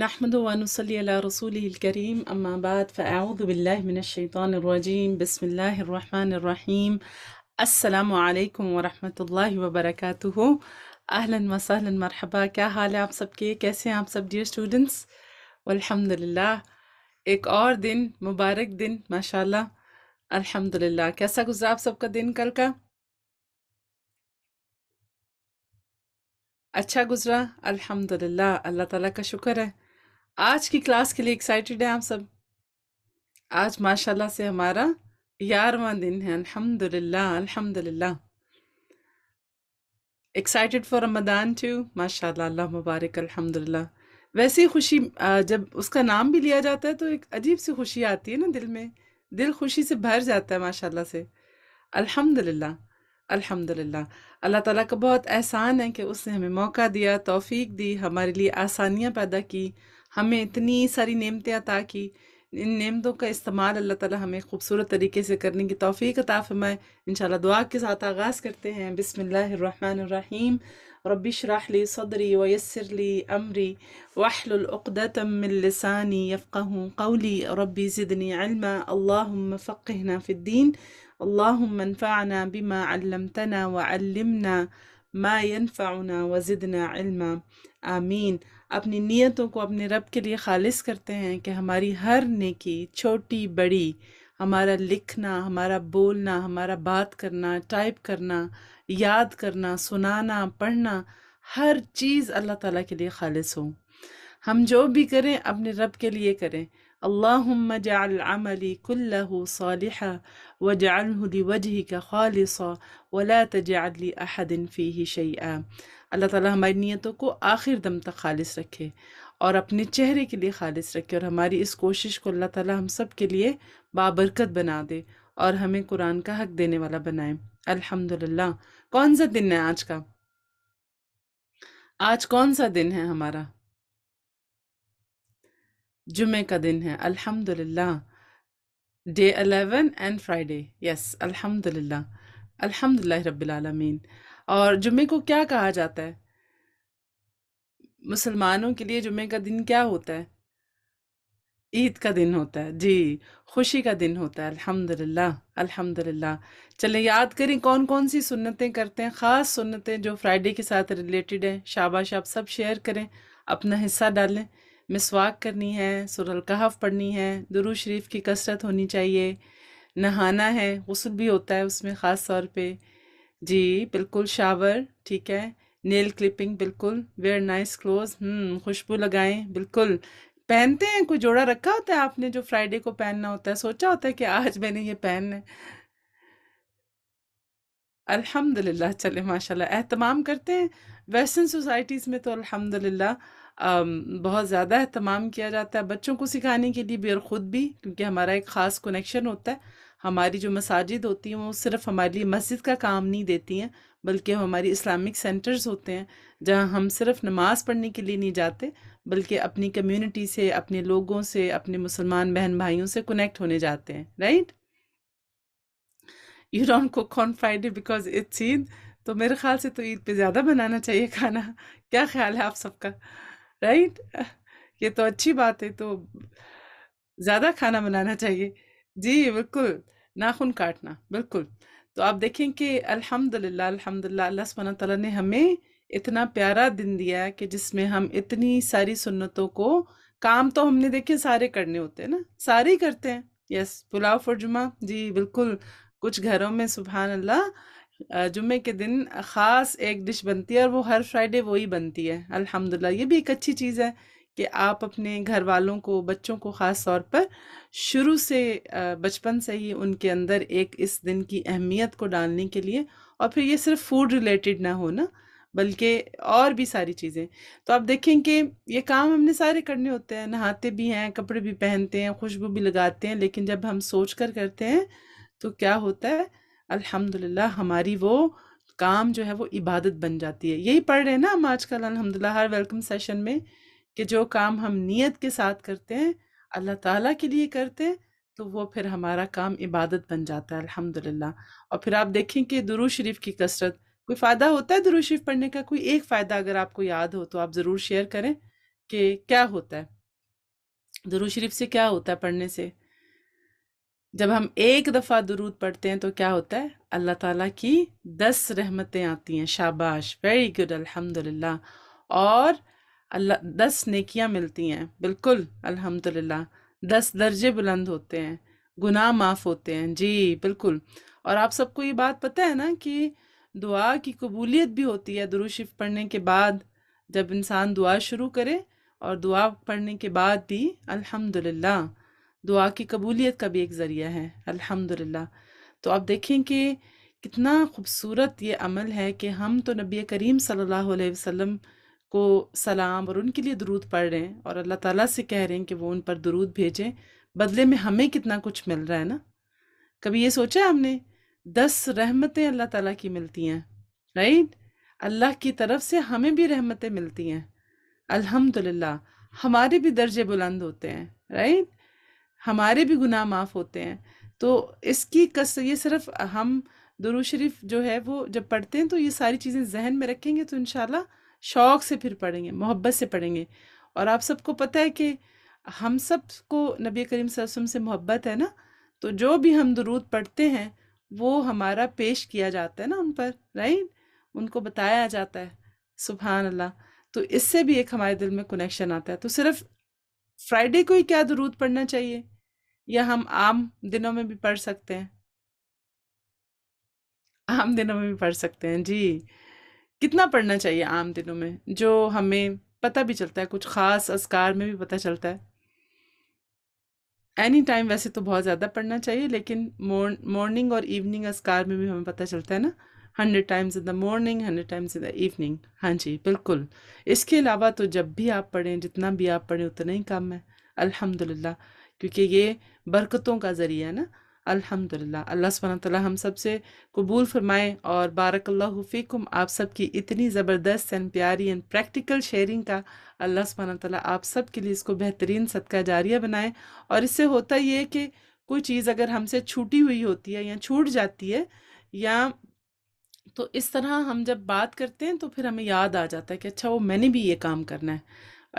نحمد ونصلي على رسوله الكريم أما بعد فأعوذ بالله من الشيطان الرجيم بسم الله الرحمن الرحيم السلام عليكم ورحمة الله وبركاته أهلا وسهلا مرحبا क्या हाल है आप सबके कैसे हैं आप सब डियर स्टूडेंट्स अल्हम्दुलिल्लाह एक और दिन मुबारक दिन माशाल्लाह अल्हम्दुलिल्लाह कैसा गुजरा आप सबका दिन कल का अच्छा गुजरा अल्हम्दुलिल्लाह अल्लाह ताला का शुक्र है آج کی کلاس کے لیے ایکسائٹیڈ ہے ہم سب آج ماشاء اللہ سے ہمارا دن ہے الحمد للہ الحمد للہ ٹو ماشاء اللہ مبارک الحمد للہ ویسی خوشی جب اس کا نام بھی لیا جاتا ہے تو ایک عجیب سی خوشی آتی ہے نا دل میں دل خوشی سے بھر جاتا ہے ماشاء اللہ سے الحمد للہ الحمد للہ اللہ تعالیٰ کا بہت احسان ہے کہ اس نے ہمیں موقع دیا توفیق دی ہمارے لیے آسانیاں پیدا کی ہمیں اتنی ساری نعمتیں عطا کی ان نعمتوں کا استعمال اللہ تعالی ہمیں خوبصورت طریقے سے کرنے کی توفیق عطا فرمائے انشاءاللہ دعا کے ساتھ آغاز کرتے ہیں بسم اللہ الرحمن الرحیم رب اشرح لي صدري ويسر لي امري واحلل عقدة من لساني يفقه قولي ربي زدني علما اللهم فقهنا في الدين اللهم انفعنا بما علمتنا وعلمنا ما ينفعنا وزدنا علما امين اپنی نیتوں کو اپنے رب کے لیے خالص کرتے ہیں کہ ہماری ہر نیکی چھوٹی بڑی ہمارا لکھنا ہمارا بولنا ہمارا بات کرنا ٹائپ کرنا یاد کرنا سنانا پڑھنا ہر چیز اللہ تعالیٰ کے لیے خالص ہو ہم جو بھی کریں اپنے رب کے لیے کریں اللہ جعل عملی کلہ صالحا صلیح و جالملی وجہ کا خال صلا جلی احدن فی ہی شعیع اللہ تعالیٰ ہماری نیتوں کو آخر دم تک خالص رکھے اور اپنے چہرے کے لیے خالص رکھے اور ہماری اس کوشش کو اللہ تعالیٰ ہم سب کے لیے بابرکت بنا دے اور ہمیں قرآن کا حق دینے والا بنائے الحمد للہ کون سا دن ہے آج کا آج کون سا دن ہے ہمارا جمعہ کا دن ہے الحمد للہ day eleven and Friday yes الحمد للہ الحمد للہ رب العالمین اور جمعے کو کیا کہا جاتا ہے مسلمانوں کے لیے جمعے کا دن کیا ہوتا ہے عید کا دن ہوتا ہے جی خوشی کا دن ہوتا ہے الحمد للہ الحمد للہ یاد کریں کون کون سی سنتیں کرتے ہیں خاص سنتیں جو فرائیڈے کے ساتھ ریلیٹڈ ہیں شاباش شاب سب شیئر کریں اپنا حصہ ڈالیں مسواک کرنی ہے سر القحف پڑھنی ہے درو شریف کی کسرت ہونی چاہیے نہانا ہے غسل بھی ہوتا ہے اس میں خاص طور پہ جی بالکل شاور ٹھیک ہے نیل کلپنگ بالکل ویئر نائس کلوز ہوں خوشبو لگائیں بالکل پہنتے ہیں کوئی جوڑا رکھا ہوتا ہے آپ نے جو فرائیڈے کو پہننا ہوتا ہے سوچا ہوتا ہے کہ آج میں نے یہ ہے الحمد للہ چلے ماشاء اللہ اہتمام کرتے ہیں ویسٹرن سوسائٹیز میں تو الحمد للہ بہت زیادہ اہتمام کیا جاتا ہے بچوں کو سکھانے کے لیے بھی اور خود بھی کیونکہ ہمارا ایک خاص کنیکشن ہوتا ہے ہماری جو مساجد ہوتی ہیں وہ صرف ہمارے لیے مسجد کا کام نہیں دیتی ہیں بلکہ وہ ہماری اسلامک سینٹرز ہوتے ہیں جہاں ہم صرف نماز پڑھنے کے لیے نہیں جاتے بلکہ اپنی کمیونٹی سے اپنے لوگوں سے اپنے مسلمان بہن بھائیوں سے کنیکٹ ہونے جاتے ہیں right you don't cook on Friday because it's Eid تو میرے خیال سے تو عید پہ زیادہ بنانا چاہیے کھانا کیا خیال ہے آپ سب کا رائٹ یہ تو اچھی بات ہے تو زیادہ کھانا بنانا چاہیے جی بالکل ناخن کاٹنا بالکل تو آپ دیکھیں کہ الحمد للہ الحمد للہ اللہ سبحانہ تعالیٰ نے ہمیں اتنا پیارا دن دیا ہے کہ جس میں ہم اتنی ساری سنتوں کو کام تو ہم نے دیکھے سارے کرنے ہوتے ہیں نا سارے کرتے ہیں یس پلاؤ جمعہ جی بالکل کچھ گھروں میں سبحان اللہ جمعے کے دن خاص ایک ڈش بنتی ہے اور وہ ہر فرائیڈے وہی بنتی ہے الحمدللہ یہ بھی ایک اچھی چیز ہے کہ آپ اپنے گھر والوں کو بچوں کو خاص طور پر شروع سے بچپن سے ہی ان کے اندر ایک اس دن کی اہمیت کو ڈالنے کے لیے اور پھر یہ صرف فوڈ ریلیٹڈ نہ ہونا بلکہ اور بھی ساری چیزیں تو آپ دیکھیں کہ یہ کام ہم نے سارے کرنے ہوتے ہیں نہاتے بھی ہیں کپڑے بھی پہنتے ہیں خوشبو بھی لگاتے ہیں لیکن جب ہم سوچ کر کرتے ہیں تو کیا ہوتا ہے الحمد ہماری وہ کام جو ہے وہ عبادت بن جاتی ہے یہی پڑھ رہے ہیں نا ہم آج کل الحمد ہر ویلکم سیشن میں کہ جو کام ہم نیت کے ساتھ کرتے ہیں اللہ تعالیٰ کے لیے کرتے ہیں تو وہ پھر ہمارا کام عبادت بن جاتا ہے الحمدللہ اور پھر آپ دیکھیں کہ درو شریف کی کثرت کوئی فائدہ ہوتا ہے درو شریف پڑھنے کا کوئی ایک فائدہ اگر آپ کو یاد ہو تو آپ ضرور شیئر کریں کہ کیا ہوتا ہے درو شریف سے کیا ہوتا ہے پڑھنے سے جب ہم ایک دفعہ درود پڑھتے ہیں تو کیا ہوتا ہے اللہ تعالیٰ کی دس رحمتیں آتی ہیں شاباش ویری گڈ الحمد اور اللہ دس نیکیاں ملتی ہیں بالکل الحمد للہ دس درجے بلند ہوتے ہیں گناہ معاف ہوتے ہیں جی بالکل اور آپ سب کو یہ بات پتہ ہے نا کہ دعا کی قبولیت بھی ہوتی ہے دروشف پڑھنے کے بعد جب انسان دعا شروع کرے اور دعا پڑھنے کے بعد بھی الحمد دعا کی قبولیت کا بھی ایک ذریعہ ہے الحمد تو آپ دیکھیں کہ کتنا خوبصورت یہ عمل ہے کہ ہم تو نبی کریم صلی اللہ علیہ وسلم کو سلام اور ان کے لیے درود پڑھ رہے ہیں اور اللہ تعالیٰ سے کہہ رہے ہیں کہ وہ ان پر درود بھیجیں بدلے میں ہمیں کتنا کچھ مل رہا ہے نا کبھی یہ سوچا ہم نے دس رحمتیں اللہ تعالیٰ کی ملتی ہیں رائٹ اللہ کی طرف سے ہمیں بھی رحمتیں ملتی ہیں الحمد للہ ہمارے بھی درجے بلند ہوتے ہیں رائٹ ہمارے بھی گناہ معاف ہوتے ہیں تو اس کی کس یہ صرف ہم شریف جو ہے وہ جب پڑھتے ہیں تو یہ ساری چیزیں ذہن میں رکھیں گے تو انشاءاللہ اللہ شوق سے پھر پڑھیں گے محبت سے پڑھیں گے اور آپ سب کو پتہ ہے کہ ہم سب کو نبی کریم صلی اللہ علیہ وسلم سے محبت ہے نا تو جو بھی ہم درود پڑھتے ہیں وہ ہمارا پیش کیا جاتا ہے نا ان پر رائٹ ان کو بتایا جاتا ہے سبحان اللہ تو اس سے بھی ایک ہمارے دل میں کنیکشن آتا ہے تو صرف فرائیڈے کو ہی کیا درود پڑھنا چاہیے یا ہم عام دنوں میں بھی پڑھ سکتے ہیں عام دنوں میں بھی پڑھ سکتے ہیں جی کتنا پڑھنا چاہیے عام دنوں میں جو ہمیں پتہ بھی چلتا ہے کچھ خاص اذکار میں بھی پتہ چلتا ہے اینی ٹائم ویسے تو بہت زیادہ پڑھنا چاہیے لیکن مارننگ اور ایوننگ اذکار میں بھی ہمیں پتہ چلتا ہے نا hundred times in the morning hundred times in the evening ہاں جی بالکل اس کے علاوہ تو جب بھی آپ پڑھیں جتنا بھی آپ پڑھیں اتنا ہی کم ہے الحمد للہ کیونکہ یہ برکتوں کا ذریعہ ہے نا الحمدللہ اللہ سبحانہ وتعالی ہم سب سے قبول فرمائے اور بارک اللہ فیکم آپ سب کی اتنی زبردست اینڈ پیاری اینڈ پریکٹیکل شیئرنگ کا اللہ سبحانہ وتعالی آپ سب کے لیے اس کو بہترین صدقہ جاریہ بنائے اور اس سے ہوتا یہ کہ کوئی چیز اگر ہم سے چھوٹی ہوئی ہوتی ہے یا چھوٹ جاتی ہے یا تو اس طرح ہم جب بات کرتے ہیں تو پھر ہمیں یاد آ جاتا ہے کہ اچھا وہ میں نے بھی یہ کام کرنا ہے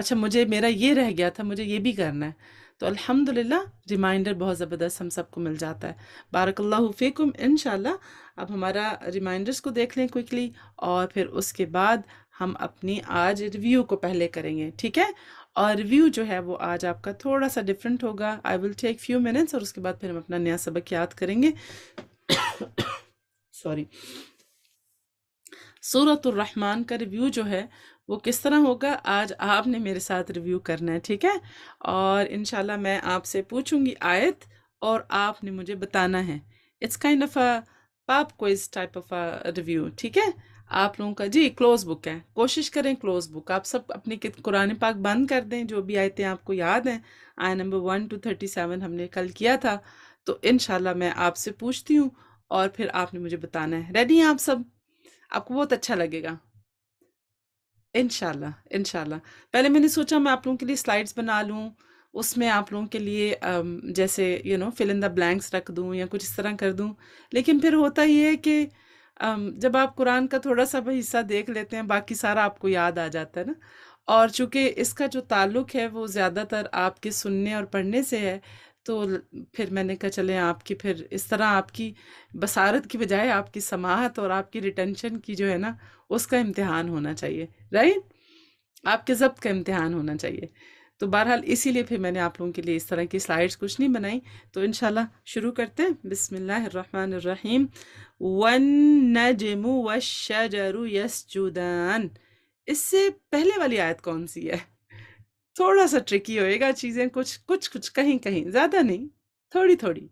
اچھا مجھے میرا یہ رہ گیا تھا مجھے یہ بھی کرنا ہے الحمد للہ ریمائنڈر بہت زبردست ہم سب کو مل جاتا ہے بارک اللہ ان شاء اللہ ہمارا ریمائنڈرس کو دیکھ لیں کوئکلی اور پھر اس کے بعد ہم اپنی آج ریویو کو پہلے کریں گے ٹھیک ہے اور ریویو جو ہے وہ آج آپ کا تھوڑا سا ڈفرینٹ ہوگا آئی ول ٹیک فیو منٹس اور اس کے بعد پھر ہم اپنا نیا سبق یاد کریں گے سوری سورت الرحمان کا ریویو جو ہے وہ کس طرح ہوگا آج آپ نے میرے ساتھ ریویو کرنا ہے ٹھیک ہے اور انشاءاللہ میں آپ سے پوچھوں گی آیت اور آپ نے مجھے بتانا ہے it's kind of a pop quiz type of review ٹھیک ہے آپ لوگوں کا جی کلوز بک ہے کوشش کریں کلوز بک آپ سب اپنی قرآن پاک بند کر دیں جو بھی آیتیں آپ کو یاد ہیں آئے number one two thirty seven ہم نے کل کیا تھا تو انشاءاللہ میں آپ سے پوچھتی ہوں اور پھر آپ نے مجھے بتانا ہے ریڈی ہیں آپ سب آپ کو بہت اچھا لگے گا انشاءاللہ انشاءاللہ پہلے میں نے سوچا میں آپ لوگوں کے لیے سلائڈز بنا لوں اس میں آپ لوگوں کے لیے جیسے you know full in the blanks رکھ دوں یا کچھ اس طرح کر دوں لیکن پھر ہوتا یہ ہے کہ جب آپ قرآن کا تھوڑا سا بھی حصہ دیکھ لیتے ہیں باقی سارا آپ کو یاد آ جاتا ہے نا اور چونکہ اس کا جو تعلق ہے وہ زیادہ تر آپ کے سننے اور پڑھنے سے ہے تو پھر میں نے کہا چلیں آپ کی پھر اس طرح آپ کی بصارت کی بجائے آپ کی سماعت اور آپ کی ریٹینشن کی جو ہے نا اس کا امتحان ہونا چاہیے رائٹ آپ کے ضبط کا امتحان ہونا چاہیے تو بہرحال اسی لیے پھر میں نے آپ لوگوں کے لیے اس طرح کی سلائڈس کچھ نہیں بنائی تو انشاءاللہ شروع کرتے ہیں بسم اللہ الرحمن الرحیم ون نَ جیمو وََََََََََ شہ اس سے پہلے والی آیت کون سی ہے تھوڑا سا ٹرکی ہوئے گا چیزیں کچھ کچھ کچھ کہیں کہیں زیادہ نہیں تھوڑی تھوڑی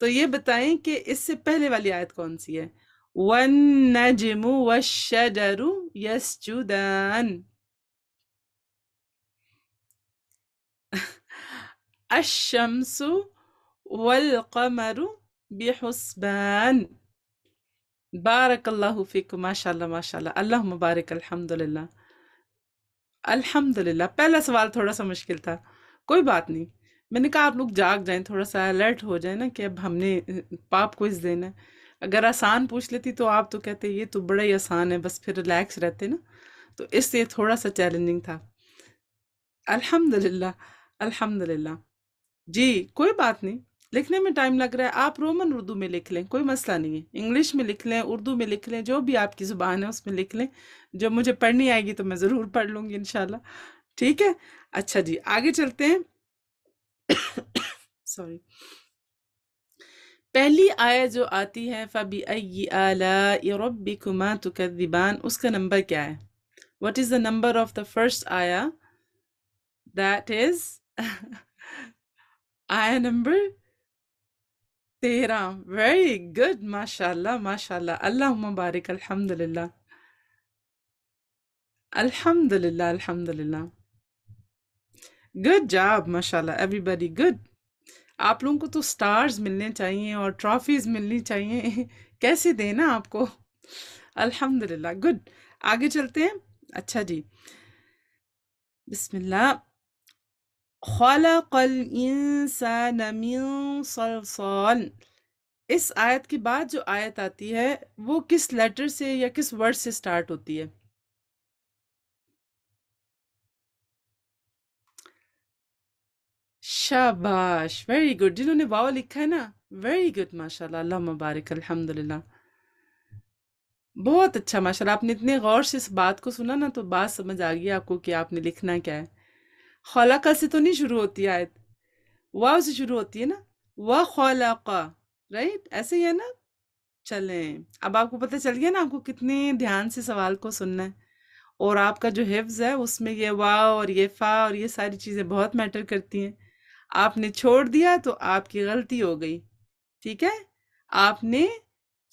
تو یہ بتائیں کہ اس سے پہلے والی آیت کون سی ہے بارک اللہ فک ماشاء اللہ ماشاء اللہ اللہ مبارک الحمد للہ الحمد للہ پہلا سوال تھوڑا سا مشکل تھا کوئی بات نہیں میں نے کہا آپ لوگ جاگ جائیں تھوڑا سا الرٹ ہو جائیں نا کہ اب ہم نے پاپ کو اس دینا ہے اگر آسان پوچھ لیتی تو آپ تو کہتے یہ تو بڑا ہی آسان ہے بس پھر ریلیکس رہتے نا تو اس سے تھوڑا سا چیلنجنگ تھا الحمد للہ الحمد للہ جی کوئی بات نہیں لکھنے میں ٹائم لگ رہا ہے آپ رومن اردو میں لکھ لیں کوئی مسئلہ نہیں ہے انگلش میں لکھ لیں اردو میں لکھ لیں جو بھی آپ کی زبان ہے اس میں لکھ لیں جب مجھے پڑھنی آئے گی تو میں ضرور پڑھ لوں گی انشاءاللہ ٹھیک ہے اچھا جی آگے چلتے ہیں سوری پہلی آیا جو آتی ہے فبی الا یورپی کماتی اس کا نمبر کیا ہے what is the number of the first آیا دیٹ از آیا نمبر تیرہ ویری گڈ ماشاء اللہ ماشاء اللہ اللہ مبارک الحمد للہ الحمد للہ الحمد للہ گڈ جاب ماشاء اللہ ایوری بڈی گڈ آپ لوگوں کو تو اسٹارز ملنے چاہیے اور ٹرافیز ملنی چاہیے کیسے دیں نا آپ کو الحمد للہ گڈ آگے چلتے ہیں اچھا جی بسم اللہ خلق الانسان من صلصال اس آیت کے بعد جو آیت آتی ہے وہ کس لیٹر سے یا کس ورڈ سے سٹارٹ ہوتی ہے شاباش ویری گڈ جنہوں نے واو لکھا ہے نا ویری گڈ ماشاء اللہ اللہ مبارک الحمد للہ بہت اچھا ماشاء اللہ آپ نے اتنے غور سے اس بات کو سنا نا تو بات سمجھ آ گئی آپ کو کہ آپ نے لکھنا کیا ہے خلاقا سے تو نہیں شروع ہوتی آیت واؤ سے شروع ہوتی ہے نا و خلاقا رائٹ ایسے ہی ہے نا چلیں اب آپ کو پتہ چل گیا نا آپ کو کتنے دھیان سے سوال کو سننا ہے اور آپ کا جو حفظ ہے اس میں یہ واؤ اور یہ فا اور یہ ساری چیزیں بہت میٹر کرتی ہیں آپ نے چھوڑ دیا تو آپ کی غلطی ہو گئی ٹھیک ہے آپ نے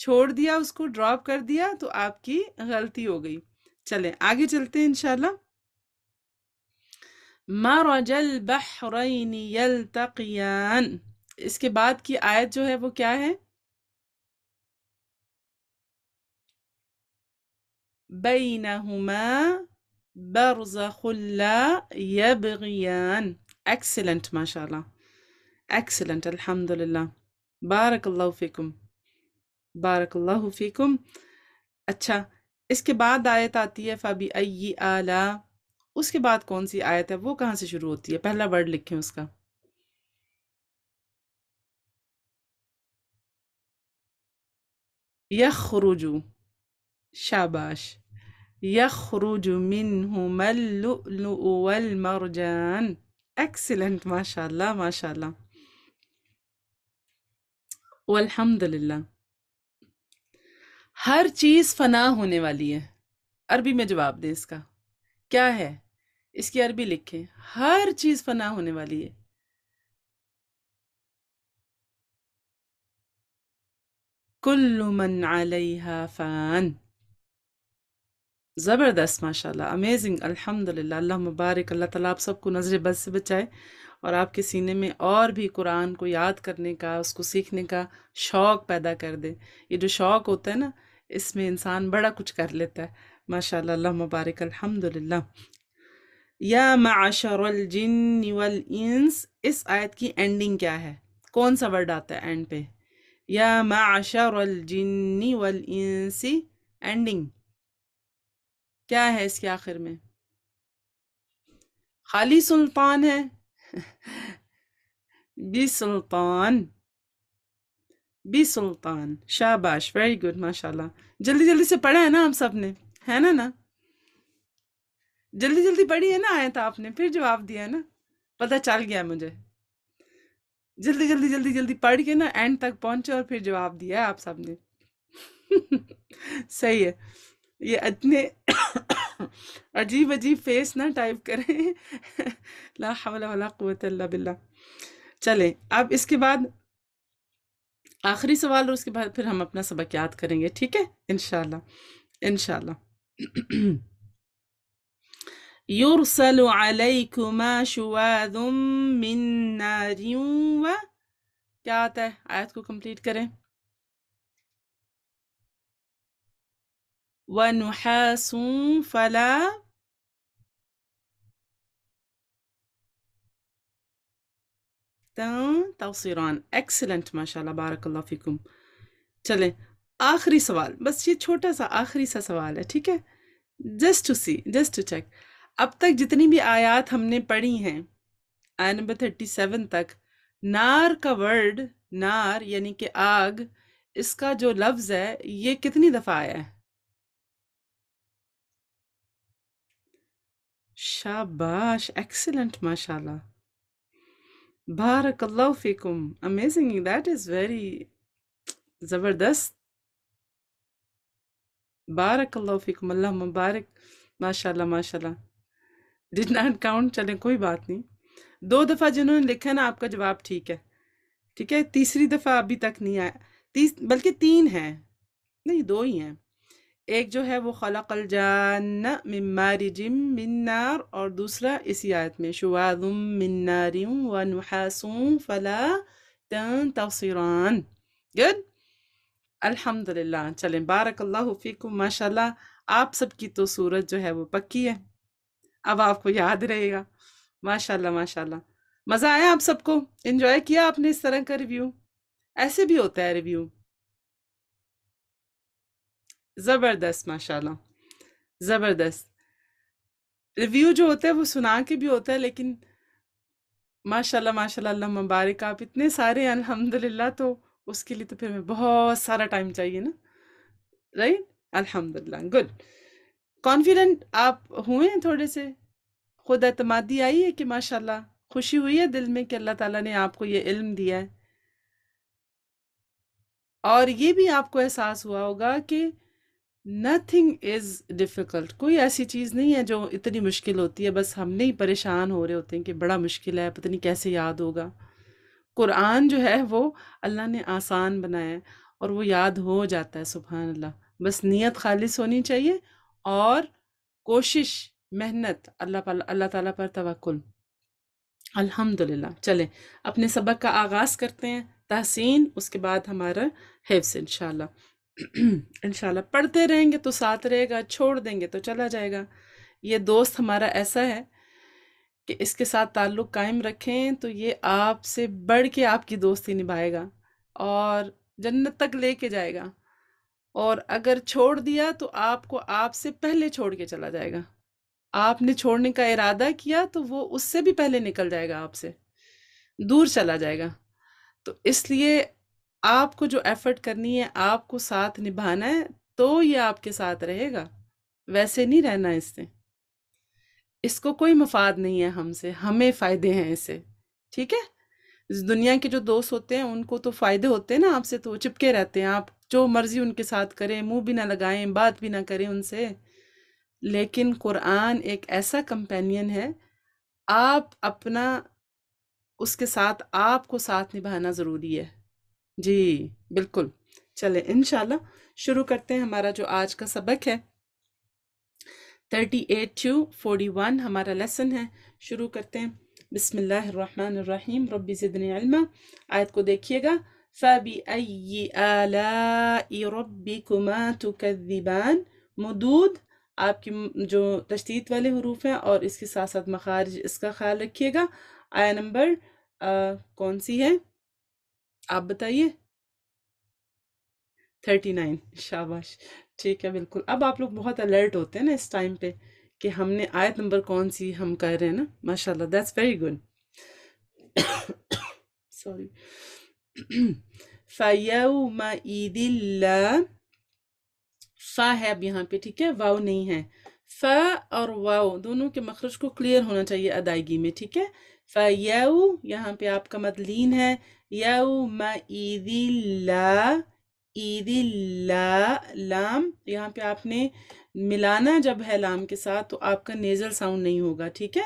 چھوڑ دیا اس کو ڈراپ کر دیا تو آپ کی غلطی ہو گئی چلیں آگے چلتے ہیں انشاءاللہ مرج البحرين يلتقيان اس کے بعد کی آیت جو ہے وہ کیا ہے بينهما برزخ لا يبغيان excellent ما شاء الله excellent الحمد لله بارك الله فيكم بارك الله فيكم اچھا اس کے بعد آیت آتی ہے فبأي आला اس کے بعد کون سی آیت ہے وہ کہاں سے شروع ہوتی ہے پہلا ورڈ لکھیں اس کا یخرجو شاباش یخرج منہم اللؤلؤ والمرجان ایکسلنٹ ماشاءاللہ ماشاءاللہ والحمدللہ ہر چیز فنا ہونے والی ہے عربی میں جواب دیں اس کا کیا ہے اس کی عربی لکھیں ہر چیز فنا ہونے والی ہے علیہ فان زبردست ماشاء اللہ امیزنگ الحمد للہ اللہ مبارک اللہ تعالیٰ آپ سب کو نظر بد سے بچائے اور آپ کے سینے میں اور بھی قرآن کو یاد کرنے کا اس کو سیکھنے کا شوق پیدا کر دے یہ جو شوق ہوتا ہے نا اس میں انسان بڑا کچھ کر لیتا ہے ماشاء اللہ اللہ مبارک الحمد للہ یا معاشر الجن والانس اس آیت کی اینڈنگ کیا ہے کون سا ورڈ آتا ہے اینڈ پہ یا معاشر الجن والانس اینڈنگ کیا ہے اس کے آخر میں خالی سلطان ہے بی سلطان بی سلطان شاباش ویری گڈ ماشاء اللہ جلدی جلدی سے پڑھا ہے نا ہم سب نے ہے نا نا جلدی جلدی پڑھی ہے نا آیا تھا آپ نے پھر جواب دیا ہے نا پتہ چل گیا مجھے جلدی جلدی جلدی جلدی پڑھ کے نا اینڈ تک پہنچے اور پھر جواب دیا ہے آپ سب نے صحیح ہے یہ اتنے عجیب عجیب فیس نہ ٹائپ کریں لا حول ولا قوت اللہ باللہ چلیں اب اس کے بعد آخری سوال اور اس کے بعد پھر ہم اپنا سبق یاد کریں گے ٹھیک ہے انشاءاللہ انشاءاللہ اللہ يرسل عليكما شواذ من نار و کیا آتا ہے آیت کو کمپلیٹ کریں ونحاس فلا توصيران excellent ما شاء الله بارك الله چلیں آخری سوال بس یہ چھوٹا سا آخری سا سوال ہے ٹھیک ہے just to see just to check اب تک جتنی بھی آیات ہم نے پڑھی ہیں آیا نمبر تھرٹی سیون تک نار کا ورڈ نار یعنی کہ آگ اس کا جو لفظ ہے یہ کتنی دفعہ آیا شاباش ایکسلنٹ ماشاء اللہ بارک اللہ فیکم امیزنگ دیٹ از ویری زبردست بارک اللہ فکم اللہ مبارک ماشاء اللہ ماشاء اللہ ڈڈ ناٹ کاؤنٹ چلیں کوئی بات نہیں دو دفعہ جنہوں نے لکھا نا آپ کا جواب ٹھیک ہے ٹھیک ہے تیسری دفعہ ابھی تک نہیں آیا بلکہ تین ہیں نہیں دو ہی ہیں ایک جو ہے وہ خلق الجان من من نار اور دوسرا اسی آیت میں من نار تن تغصیران گڈ الحمدللہ چلیں بارک اللہ فیکم ماشاءاللہ آپ سب کی تو صورت جو ہے وہ پکی ہے اب آپ کو یاد رہے گا ماشاء اللہ ماشاء اللہ مزہ آیا آپ سب کو انجوائے کیا آپ نے اس طرح کا ریویو ایسے بھی ہوتا ہے ریویو زبردست ماشاء اللہ زبردست ریویو جو ہوتا ہے وہ سنا کے بھی ہوتا ہے لیکن ماشاء اللہ ماشاء اللہ مبارک آپ اتنے سارے الحمد للہ تو اس کے لیے تو پھر ہمیں بہت سارا ٹائم چاہیے نا رائٹ الحمد للہ گڈ کانفیڈنٹ آپ ہوئے ہیں تھوڑے سے خود اعتمادی آئی ہے کہ ماشاء اللہ خوشی ہوئی ہے دل میں کہ اللہ تعالیٰ نے آپ کو یہ علم دیا ہے اور یہ بھی آپ کو احساس ہوا ہوگا کہ نتھنگ از ڈفیکلٹ کوئی ایسی چیز نہیں ہے جو اتنی مشکل ہوتی ہے بس ہم نہیں پریشان ہو رہے ہوتے ہیں کہ بڑا مشکل ہے پتہ نہیں کیسے یاد ہوگا قرآن جو ہے وہ اللہ نے آسان بنایا ہے اور وہ یاد ہو جاتا ہے سبحان اللہ بس نیت خالص ہونی چاہیے اور کوشش محنت اللہ پر اللہ تعالیٰ پر توکل الحمد للہ چلیں اپنے سبق کا آغاز کرتے ہیں تحسین اس کے بعد ہمارا حفظ ان شاء اللہ ان شاء اللہ پڑھتے رہیں گے تو ساتھ رہے گا چھوڑ دیں گے تو چلا جائے گا یہ دوست ہمارا ایسا ہے کہ اس کے ساتھ تعلق قائم رکھیں تو یہ آپ سے بڑھ کے آپ کی دوستی نبھائے گا اور جنت تک لے کے جائے گا اور اگر چھوڑ دیا تو آپ کو آپ سے پہلے چھوڑ کے چلا جائے گا آپ نے چھوڑنے کا ارادہ کیا تو وہ اس سے بھی پہلے نکل جائے گا آپ سے دور چلا جائے گا تو اس لیے آپ کو جو ایفرٹ کرنی ہے آپ کو ساتھ نبھانا ہے تو یہ آپ کے ساتھ رہے گا ویسے نہیں رہنا اس سے اس کو کوئی مفاد نہیں ہے ہم سے ہمیں فائدے ہیں اس سے ٹھیک ہے دنیا کے جو دوست ہوتے ہیں ان کو تو فائدے ہوتے ہیں نا آپ سے تو وہ چپکے رہتے ہیں آپ جو مرضی ان کے ساتھ کریں منہ بھی نہ لگائیں بات بھی نہ کریں ان سے لیکن قرآن ایک ایسا کمپینین ہے آپ اپنا اس کے ساتھ آپ کو ساتھ نبھانا ضروری ہے جی بالکل چلیں انشاءاللہ شروع کرتے ہیں ہمارا جو آج کا سبق ہے 38 41 ہمارا لیسن ہے شروع کرتے ہیں بسم اللہ الرحمن الرحیم ربی زدن علما آیت کو دیکھیے گا فَبِأَيِّ آلَاءِ رَبِّكُمَا تُكَذِّبَانِ مدود آپ کی جو تشدید والے حروف ہیں اور اس کے ساتھ ساتھ مخارج اس کا خیال رکھیے گا آیا نمبر کون سی ہے آپ بتائیے تھرٹی نائن شاباش ٹھیک ہے بالکل اب آپ لوگ بہت الرٹ ہوتے ہیں نا اس ٹائم پہ کہ ہم نے آیت نمبر کون سی ہم کر رہے ہیں نا ماشاء اللہ دیٹس ویری گڈ سوری فیوم اللہ فا ہے اب یہاں پہ ٹھیک ہے واؤ نہیں ہے فا اور واؤ دونوں کے مخرج کو کلیئر ہونا چاہیے ادائیگی میں ٹھیک ہے یہاں پہ آپ کا مدلین ہے لام یہاں پہ آپ نے ملانا جب ہے لام کے ساتھ تو آپ کا نیزل ساؤنڈ نہیں ہوگا ٹھیک ہے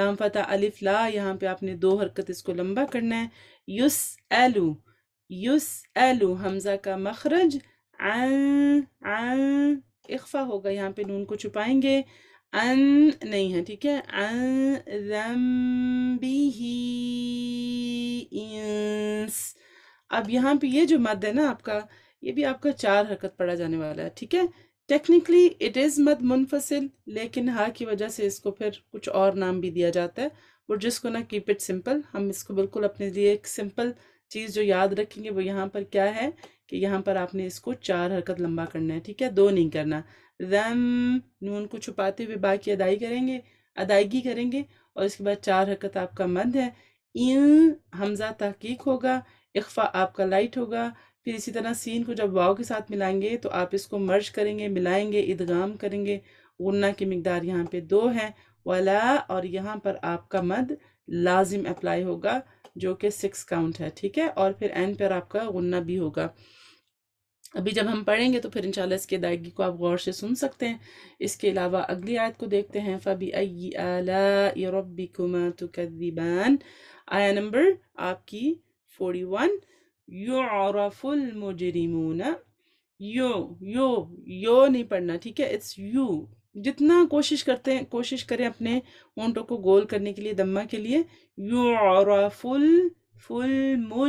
لام فتح الف لا یہاں پہ آپ نے دو حرکت اس کو لمبا کرنا ہے یس یس حمزہ کا مخرج اخفا ہوگا یہاں پہ نون کو چھپائیں گے ان نہیں ہے ہے ٹھیک اب یہاں پہ یہ جو مد ہے نا آپ کا یہ بھی آپ کا چار حرکت پڑا جانے والا ہے ٹھیک ہے ٹیکنیکلی اٹ از مد منفصل لیکن ہاں کی وجہ سے اس کو پھر کچھ اور نام بھی دیا جاتا ہے اور جس کو نا کیپ اٹ سمپل ہم اس کو بالکل اپنے لیے ایک سمپل چیز جو یاد رکھیں گے وہ یہاں پر کیا ہے کہ یہاں پر آپ نے اس کو چار حرکت لمبا کرنا ہے ٹھیک ہے دو نہیں کرنا ویم نون کو چھپاتے ہوئے باقی ادائی کریں گے ادائیگی کریں گے اور اس کے بعد چار حرکت آپ کا مند ہے این حمزہ تحقیق ہوگا اخفا آپ کا لائٹ ہوگا پھر اسی طرح سین کو جب واؤ کے ساتھ ملائیں گے تو آپ اس کو مرج کریں گے ملائیں گے ادغام کریں گے غنہ کی مقدار یہاں پہ دو ہیں ولا اور یہاں پر آپ کا مد لازم اپلائی ہوگا جو کہ سکس کاؤنٹ ہے ٹھیک ہے اور پھر این پر آپ کا غنہ بھی ہوگا ابھی جب ہم پڑھیں گے تو پھر انشاءاللہ اس کی ادائیگی کو آپ غور سے سن سکتے ہیں اس کے علاوہ اگلی آیت کو دیکھتے ہیں فَبِأَيِّ آلَاءِ رَبِّكُمَا تُكَذِّبَانِ آیا نمبر آپ کی يُعْرَفُ ون یو نہیں پڑھنا ٹھیک ہے اٹس یو جتنا کوشش کرتے ہیں کوشش کریں اپنے اونٹوں کو گول کرنے کے لیے دمہ کے لیے یعرف عرا فل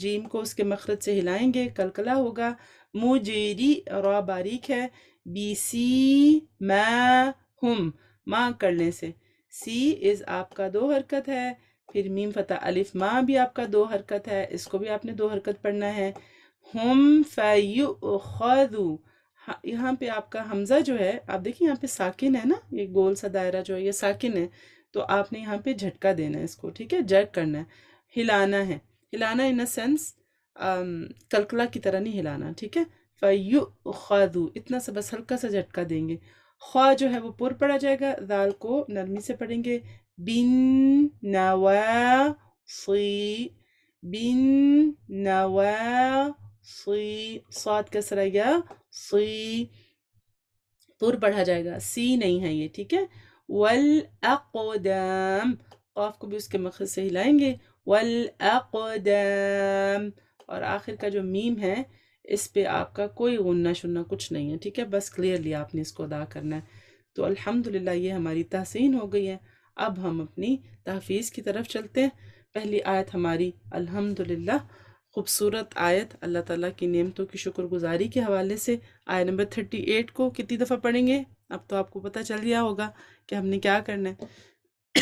جیم کو اس کے مخرج سے ہلائیں گے کل کلا ہوگا مجری را باریک ہے بی سی ما ہم ما کرنے سے سی از آپ کا دو حرکت ہے پھر میم فتح الف ما بھی آپ کا دو حرکت ہے اس کو بھی آپ نے دو حرکت پڑھنا ہے ہم فیو ہاں، یہاں پہ آپ کا حمزہ جو ہے آپ دیکھیں یہاں پہ ساکن ہے نا یہ گول سا دائرہ جو ہے یہ ساکن ہے تو آپ نے یہاں پہ جھٹکا دینا ہے اس کو ٹھیک ہے جرک کرنا ہے ہلانا ہے ہلانا ان اے سینس کلکلا کی طرح نہیں ہلانا ٹھیک ہے فیو خادو اتنا سا بس ہلکا سا جھٹکا دیں گے خواہ جو ہے وہ پر پڑا جائے گا دال کو نرمی سے پڑھیں گے بن نوا فی بن نوا سی سواد کس رہ گیا سی تر بڑھا جائے گا سی نہیں ہے یہ ٹھیک ہے والاقدام قاف کو بھی اس کے مقصد سے ہلائیں گے والاقدام اور آخر کا جو میم ہے اس پہ آپ کا کوئی غنہ شنہ کچھ نہیں ہے ٹھیک ہے بس کلیئرلی آپ نے اس کو ادا کرنا ہے تو الحمدللہ یہ ہماری تحسین ہو گئی ہے اب ہم اپنی تحفیظ کی طرف چلتے ہیں پہلی آیت ہماری الحمدللہ للہ خوبصورت آیت اللہ تعالیٰ کی نعمتوں کی شکر گزاری کے حوالے سے آیت نمبر 38 کو کتنی دفعہ پڑھیں گے اب تو آپ کو پتہ چل گیا ہوگا کہ ہم نے کیا کرنا ہے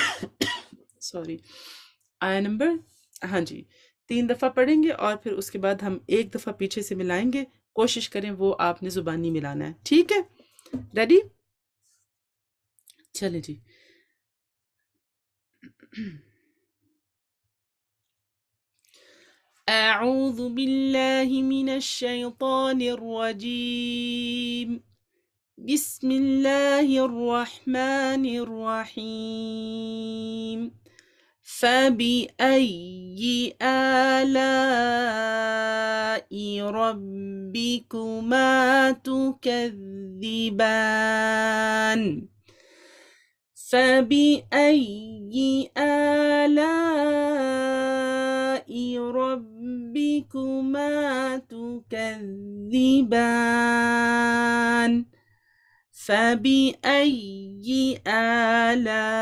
سوری آیا نمبر ہاں جی تین دفعہ پڑھیں گے اور پھر اس کے بعد ہم ایک دفعہ پیچھے سے ملائیں گے کوشش کریں وہ آپ نے زبانی ملانا ہے ٹھیک ہے ریڈی چلے جی أعوذ بالله من الشيطان الرجيم بسم الله الرحمن الرحيم فبأي آلاء ربكما تكذبان فبأي آلاء ربكما تكذبان فبأي آلاء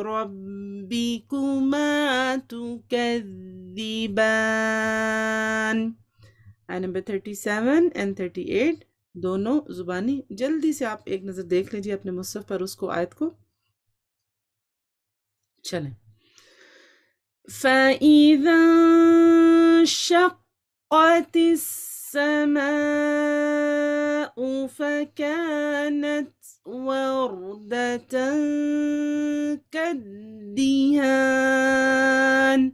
ربكما تكذبان نمبر 37 and 38 دونوں زبانی جلدی سے آپ ایک نظر دیکھ لیجئے اپنے مصف پر اس کو آیت کو چلیں فإذا انشقت السماء فكانت وردة كالدهان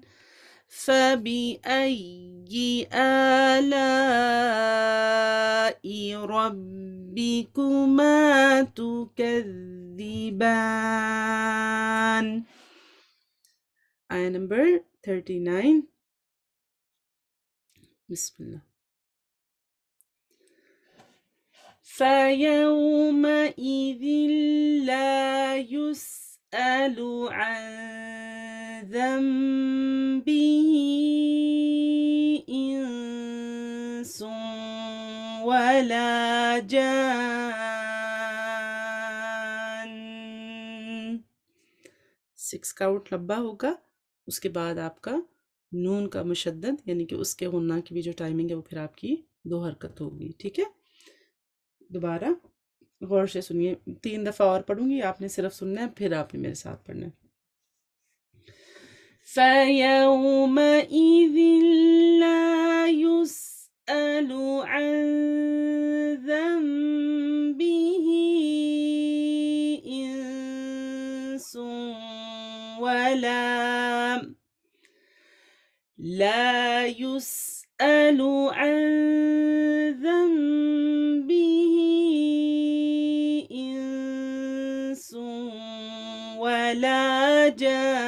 فبأي آلاء ربكما تكذبان آية نمبر 39 بسم الله فيومئذ لا يسأل عن ذنبه إنس ولا جان 6 count लंबा होगा اس کے بعد آپ کا نون کا مشدد یعنی کہ اس کے غنہ کی بھی جو ٹائمنگ ہے وہ پھر آپ کی دو حرکت ہوگی ٹھیک ہے دوبارہ غور سے سنیے تین دفعہ اور پڑھوں گی آپ نے صرف سننا ہے پھر آپ نے میرے ساتھ پڑھنا ہے لَا يُسْأَلُ إِنسٌ ولا لا يسأل عن ذنبه إنس ولا جان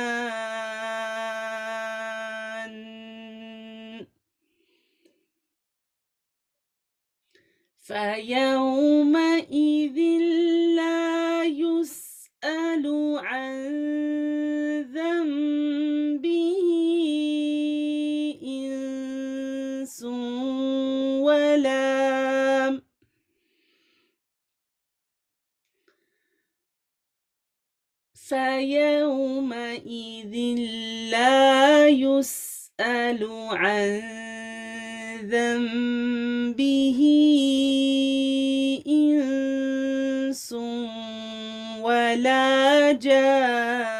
فيومئذ لا يسأل عن فيومئذ لا يسأل عن ذنبه إنس ولا جان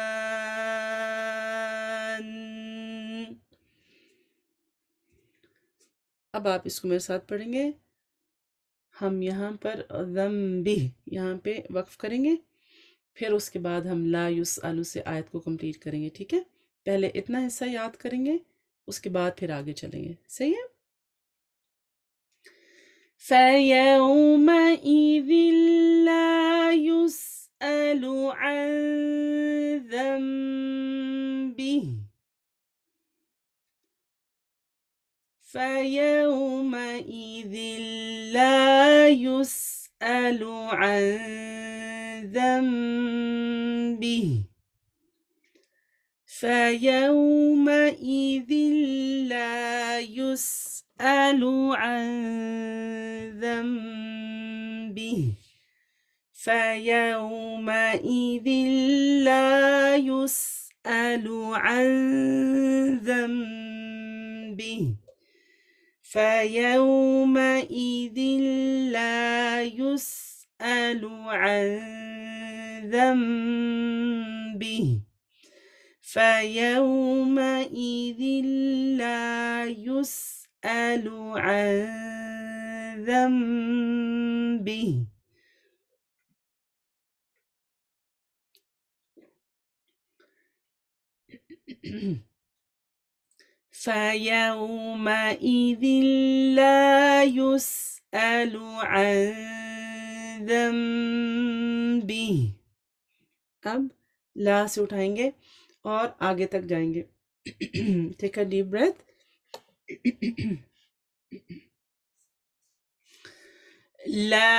کو میرے ساتھ پڑھیں گے ہم یہاں پر पर یہاں پہ وقف کریں گے پھر اس کے بعد ہم لا یوس آلو سے آیت کو کمپلیٹ کریں گے ٹھیک ہے پہلے اتنا حصہ یاد کریں گے اس کے بعد پھر آگے چلیں گے صحیح ہے فَيَوْمَئِذِ لَا يُسْأَلُ عَن ذَنْبِهِ فَيَوْمَئِذِ لَا يُسْأَلُ عَن ذنبه فيومئذ لا يسأل عن ذنبه فيومئذ لا يسأل عن ذنبه فيومئذ لا يسأل يسأل عن ذنبه فيومئذ لا يسأل عن ذنبه فيومئذ لا يسأل عن اب لا سے اٹھائیں گے اور آگے تک جائیں گے ٹھیک ہے ڈیپ بریتھ لا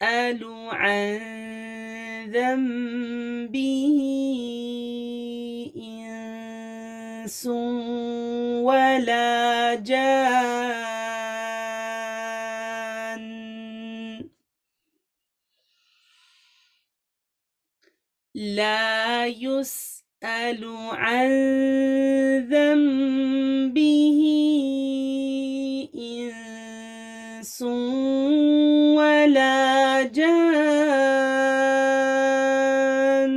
عن ذنبه إنس ولا جان لا يسأل عن ذنبه إنس ولا جان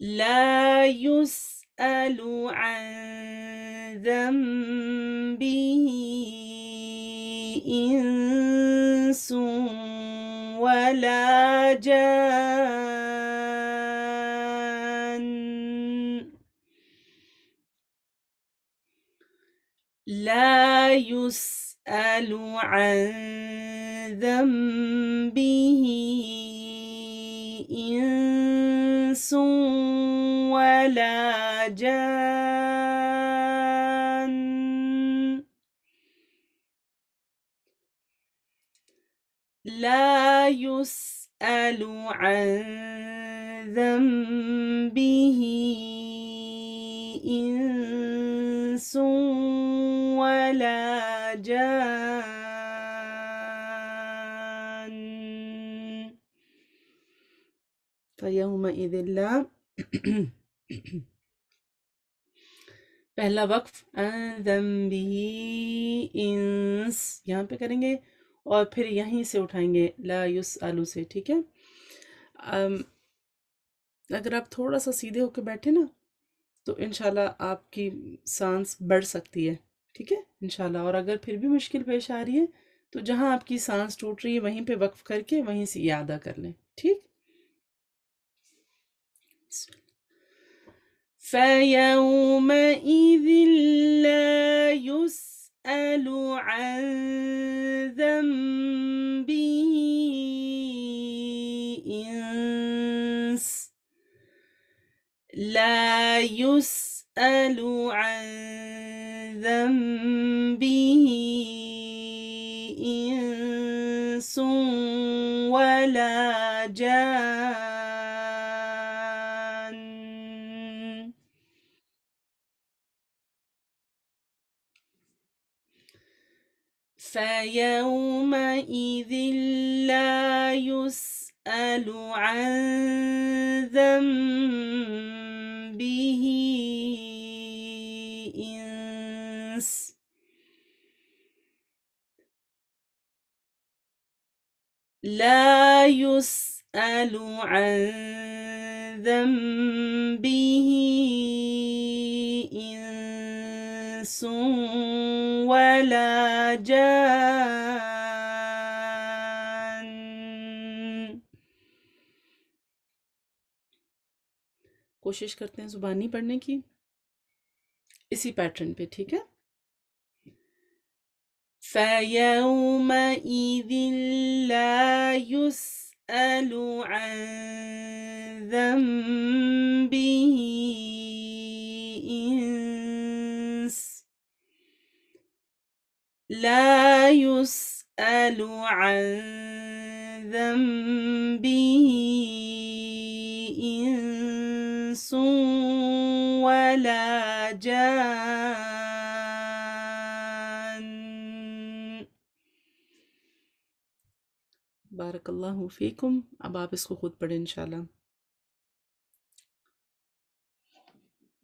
لا يسأل عن ذنبه إنس ولا جان لا يسأل عن ذنبه إنس ولا جان لا يسأل عن ذنبه إنس ولا جان فيومئذ لا وقف عن ذنبه انس इंस यहाँ کریں گے اور پھر یہیں سے اٹھائیں گے لا یس آلو سے ٹھیک ہے اگر آپ تھوڑا سا سیدھے ہو کے بیٹھے نا تو انشاءاللہ آپ کی سانس بڑھ سکتی ہے ٹھیک ہے انشاءاللہ اور اگر پھر بھی مشکل پیش آ رہی ہے تو جہاں آپ کی سانس ٹوٹ رہی ہے وہیں پہ وقف کر کے وہیں سے یادہ کر لیں ٹھیک أسأل عن ذنبه إنس لا يسأل عن ذنبه إنس ولا جان فيومئذ لا يسأل عن ذنبه إنس لا يسأل عن ذنبه إنس انس ولا جان کوشش کرتے ہیں زبانی پڑھنے کی اسی پیٹرن پہ ٹھیک ہے فَيَوْمَئِذٍ لَا يُسْأَلُ عَن ذَنْبِهِ الشمس لا يسأل عن ذنبه إنس ولا جان بارك الله فيكم أبا بس خود بڑے إن شاء الله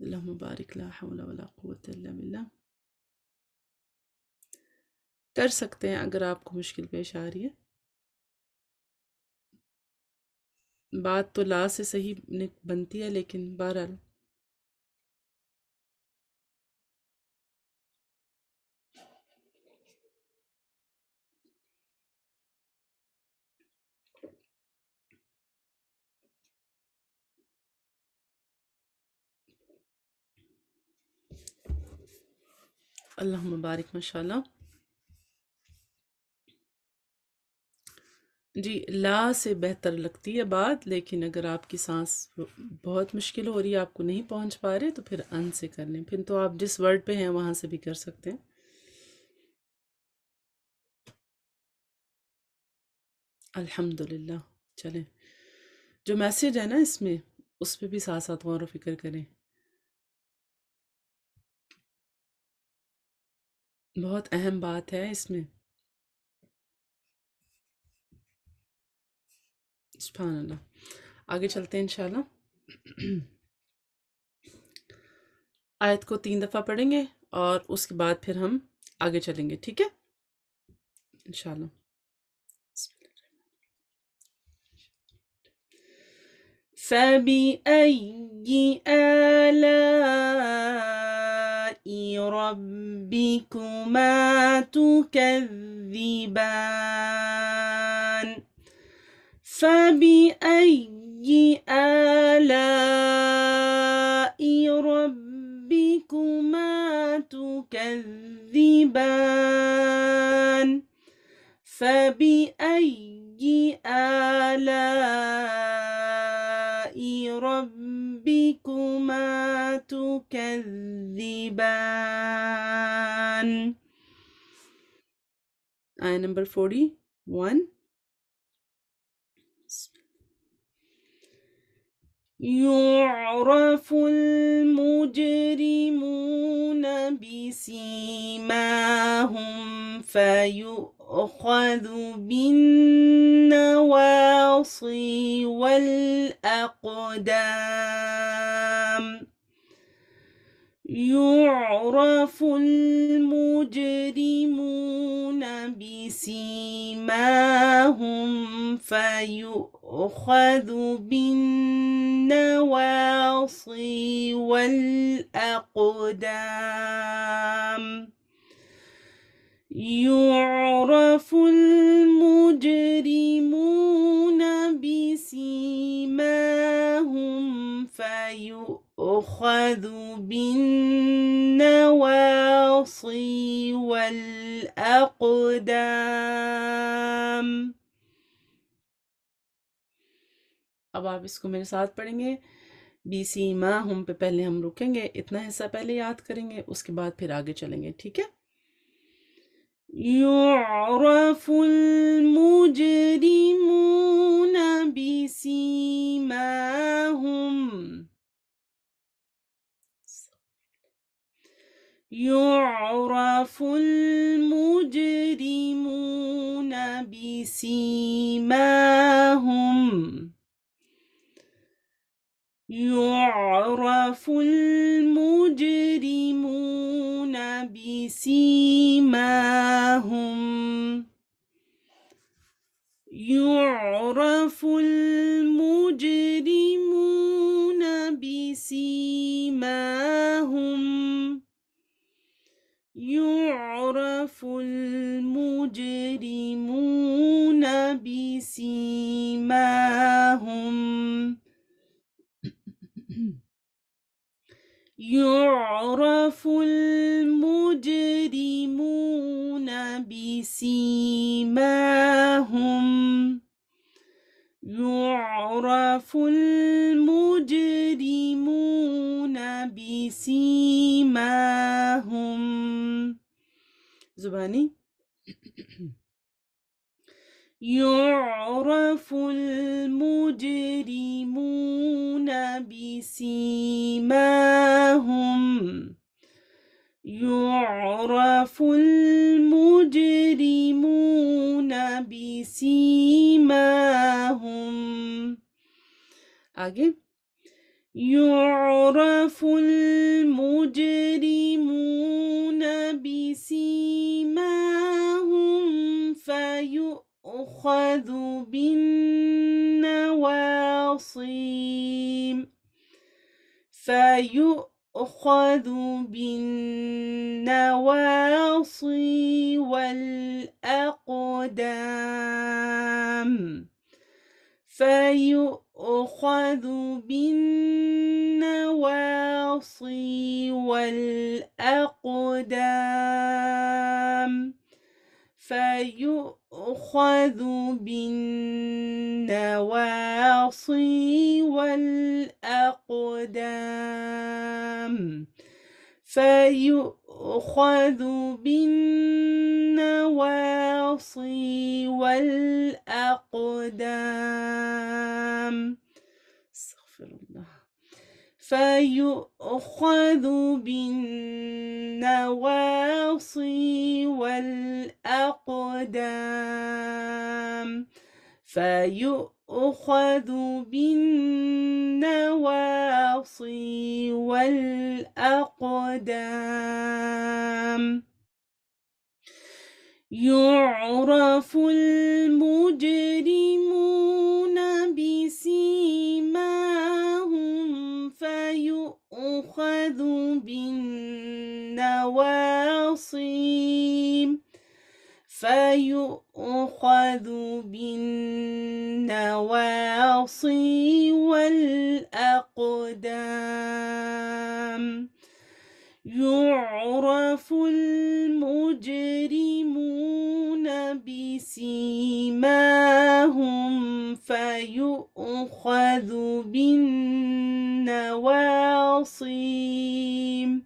اللهم لا حول ولا اللہ وکمۃ اللہ کر سکتے ہیں اگر آپ کو مشکل پیش آ رہی ہے بات تو لا سے صحیح بنتی ہے لیکن بہرحال اللہ مبارک ماشاء اللہ جی لا سے بہتر لگتی ہے بات لیکن اگر آپ کی سانس بہت مشکل ہو رہی ہے آپ کو نہیں پہنچ پا رہے تو پھر ان سے کر لیں پھر تو آپ جس ورڈ پہ ہیں وہاں سے بھی کر سکتے ہیں الحمد للہ چلیں جو میسیج ہے نا اس میں اس پہ بھی ساتھ ساتھ غور و فکر کریں بہت اہم بات ہے اس میں سبحان اللہ آگے چلتے ہیں انشاءاللہ آیت کو تین دفعہ پڑھیں گے اور اس کے بعد پھر ہم آگے چلیں گے ٹھیک ہے انشاءاللہ فَبِأَيِّ آلَاءِ ربكما تكذبان فبأي آلاء ربكما تكذبان فبأي آلاء ربكما تكذبان تكذبان آية number 41 يعرف المجرمون بسيماهم فيؤخذ بالنواصي والأقدام يعرف المجرمون بسيماهم فيؤخذ بالنواصي والأقدام يعرف المجرمون بسيماهم فيؤخذ بالنواصي والأقدام اب آپ اس کو میرے ساتھ پڑھیں گے بی سی ماں ہم پہ پہلے ہم رکیں گے اتنا حصہ پہلے یاد کریں گے اس کے بعد پھر آگے چلیں گے ٹھیک ہے یعرف المجرمون بی سی ماں ہم يعرف المجرمون بسيماهم يعرف المجرمون بسيماهم يعرف المجرمون بسيماهم يعرف المجرمون بسيماهم يعرف المجرمون بسيماهم يعرف المجرمون زباني يعرف المجرمون بسيماهم يعرف المجرمون بسيماهم يعرف المجرمون بسيماهم سماهم فيؤخذ بالنواصي فيؤخذ بالنواصي والأقدام فيؤخذ يؤخذ بالنواصي والأقدام فيؤخذ بالنواصي والأقدام فيؤخذ بالنواصي النواصي والأقدام استغفر الله فيؤخذ بالنواصي والأقدام فيؤخذ بالنواصي والأقدام يعرف المجرمون بسيماهم فيؤخذ بالنواصي فيؤخذ بالنواصي والأقدام يعرف المجرمون بسيماهم فيؤخذ بالنواصي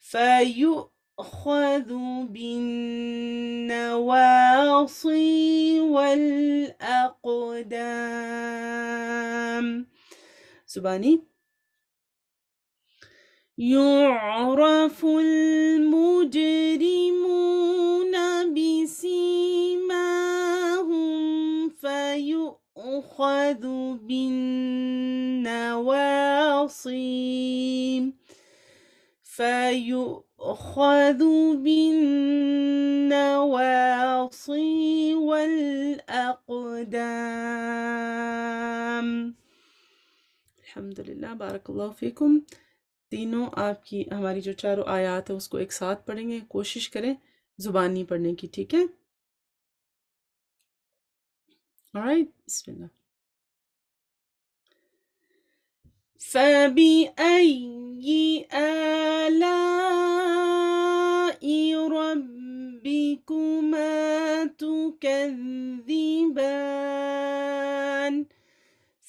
فيؤخذ بالنواصي والأقدام سباني يعرف المجرمون بسيماهم فيؤخذ بالنواصي فيؤخذ بالنواصي والأقدام الحمد لله بارك الله فيكم تینوں آپ کی ہماری جو چاروں آیات ہے اس کو ایک ساتھ پڑھیں گے کوشش کریں زبانی پڑھنے کی ٹھیک ہے رَبِّكُمَا تُكَذِّبَانِ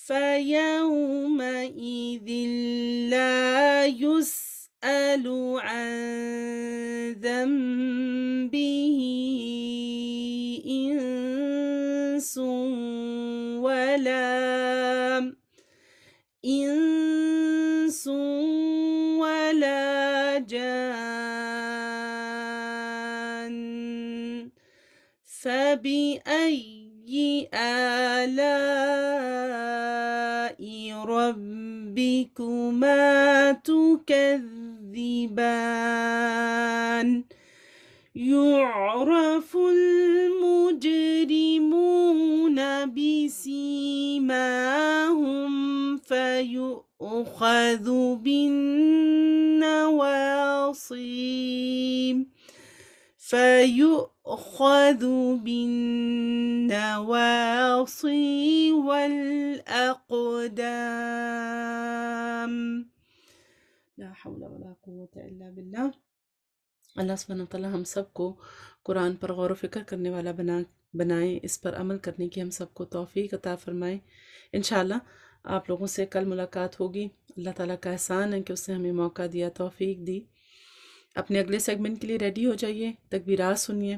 فيومئذ لا يسأل عن ذنبه إنس ولا إنس ولا جان فبأي آلام ربكما تكذبان يعرف المجرمون بسيماهم فيؤخذ بالنواصي فيؤخذ أخذوا بالنواصي والأقدام لا حول ولا قوة إلا بالله الله سبحانه وتعالى هم سبكو قرآن پر غور و فکر کرنے والا بنا بنائیں اس پر عمل کرنے کی ہم سب کو توفیق عطا فرمائیں انشاءاللہ آپ لوگوں سے کل ملاقات ہوگی اللہ تعالیٰ کا احسان ہے کہ اس نے ہمیں موقع دیا توفیق دی اپنے اگلے سیگمنٹ کے لیے ریڈی ہو جائیے تکبیرات سنیے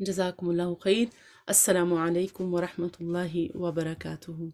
جزاكم الله خير السلام عليكم ورحمة الله وبركاته